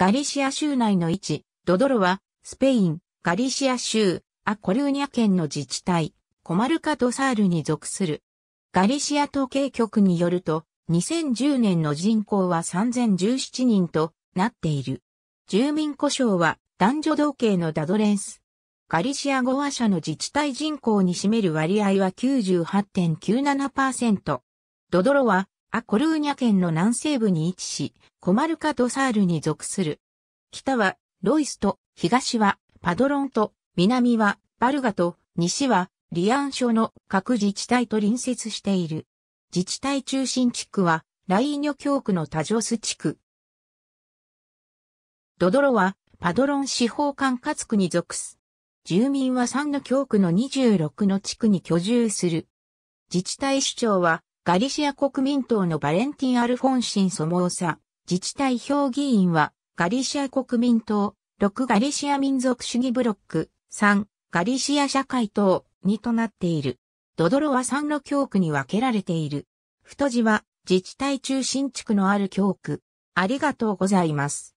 ガリシア州内の位置、ドドロは、スペイン、ガリシア州、アコルーニャ県の自治体、コマルカ・ドサールに属する。ガリシア統計局によると、2010年の人口は3017人となっている。住民故障は男女同系のダドレンス。ガリシア語話者の自治体人口に占める割合は98.97%。ドドロはアコルーニャ県の南西部に位置し、コマルカ・ドサールに属する。北はロイスと、東はパドロンと、南はバルガと、西はリアン諸の各自治体と隣接している。自治体中心地区は、ライーニョ教区のタジョス地区。ドドロは、パドロン司法管轄区に属す。住民は3の教区の26の地区に居住する。自治体首長は、ガリシア国民党のバレンティン・アルフォンシン・ソモーサ、自治体評議員は、ガリシア国民党、6ガリシア民族主義ブロック、3ガリシア社会党にとなっている。ドドロは3の教区に分けられている。太字は自治体中心地区のある教区。ありがとうございます。